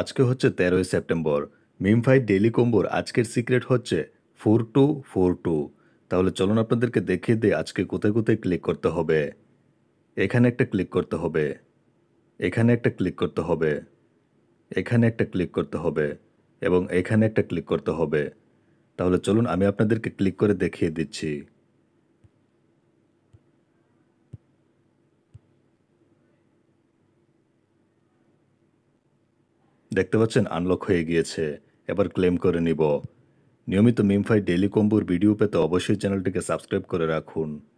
আজকে হচ্ছে তেরোই সেপ্টেম্বর মিমফাই ডেলি কম্বোর আজকের সিক্রেট হচ্ছে ফোর টু ফোর টু তাহলে চলুন আপনাদেরকে দেখিয়ে দিই আজকে কোথায় কোথায় ক্লিক করতে হবে এখানে একটা ক্লিক করতে হবে এখানে একটা ক্লিক করতে হবে এখানে একটা ক্লিক করতে হবে এবং এখানে একটা ক্লিক করতে হবে তাহলে চলুন আমি আপনাদেরকে ক্লিক করে দেখিয়ে দিচ্ছি দেখতে পাচ্ছেন আনলক হয়ে গিয়েছে এবার ক্লেম করে নিব নিয়মিত মিমফাই ডেলি কম্বোর ভিডিও পেতে অবশ্যই চ্যানেলটিকে সাবস্ক্রাইব করে রাখুন